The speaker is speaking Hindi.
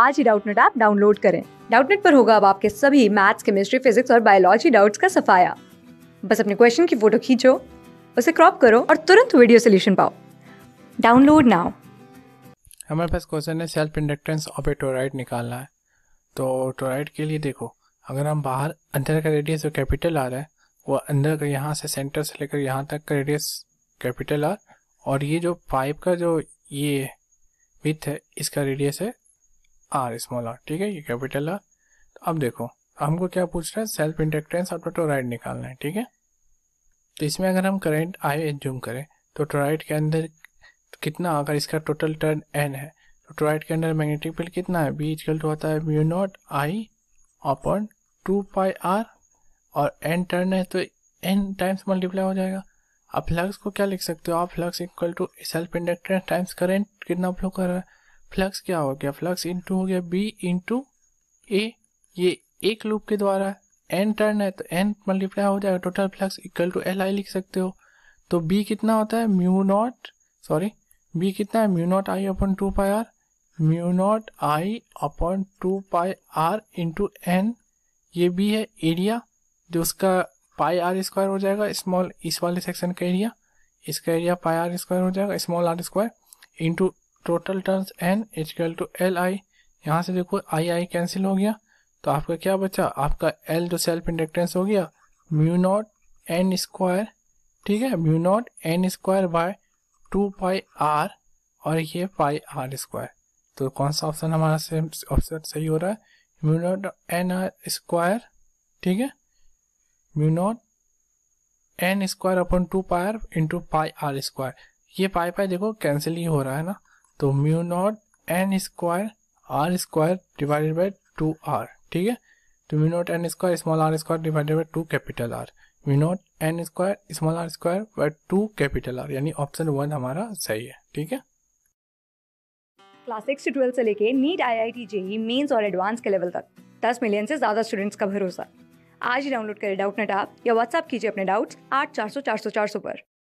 आज ही डाउटनेट ऐप डाउनलोड करें डाउटनेट पर होगा अब आपके सभी मैथ्स केमिस्ट्री फिजिक्स और बायोलॉजी डाउट्स का सफाया बस अपने क्वेश्चन की फोटो खींचो उसे क्रॉप करो और तुरंत वीडियो सोल्यूशन पाओ डाउनलोड नाउ हमारे पास क्वेश्चन है self inductance of a toroid निकालना है तो टोराइड के लिए देखो अगर हम बाहर अंदर का रेडियस जो कैपिटल आ रहा है वो अंदर का यहाँ से सेंटर से लेकर यहाँ तक का रेडियस कैपिटल आर और ये जो पाइप का जो ये विथ है इसका रेडियस है आर स्मॉल आर ठीक है ये कैपिटल आर तो अब देखो हमको क्या पूछ रहा है सेल्फ इंडक्टेंस और टोराइड निकालना है ठीक है तो इसमें अगर हम करंट आई एज्यूम करें तो टोराइड के अंदर कितना अगर इसका टोटल टर्न एन है तो टोराइड के अंदर मैग्नेटिक फील्ड कितना है बी इजकल टू होता है mu not I upon two pi R और एन टर्न है तो एन टाइम्स मल्टीप्लाई हो जाएगा आप फ्लक्स को क्या लिख सकते हो आप flux equal to self inductance times current कितना फ्लो कर रहा है फ्लक्स क्या हो गया फ्लक्स इंटू हो गया बी इंटू ए ये एक लूप के द्वारा एन टर्न है तो एन मल्टीप्लाई हो जाएगा total flux equal to L I लिख सकते हो तो बी कितना होता है म्यू नॉट सॉरी बी कितना है mu not I upon two pi R mu not I upon two pi R into N ये बी है एरिया जो उसका पाई आर स्क्वायर हो जाएगा स्मॉल इस वाले सेक्शन का एरिया इसका एरिया पाई आर स्क्वायर हो जाएगा small R square into total turns N is two L I यहाँ से देखो आई आई कैंसिल हो गया तो आपका क्या बचा आपका एल जो सेल्फ इंडक्टेंस हो गया म्यू नॉट एन स्क्वायर ठीक है mu not N square by two pi R और ये पाई आर स्क्वायर तो कौन सा ऑप्शन हमारा से ऑप्शन सही हो रहा है mu not N R square ठीक है mu not N square upon two R into pi R square ये पाई पाई देखो कैंसिल ही हो रहा है ना तो mu not N square R square divided by two R ठीक है तो mu not N square small R square divided by two capital R mu not N square small R square by two capital R यानी ऑप्शन वन हमारा सही है ठीक है क्लास सिक्स से ट्वेल्थ से लेके NEET I I T JEE Mains और एडवांस के लेवल तक दस मिलियन से ज्यादा स्टूडेंट्स का भरोसा आज ही डाउनलोड करें डाउट नेट आप या व्हाट्सअप कीजिए अपने डाउट्स आठ चार सौ चार सौ चार सौ पर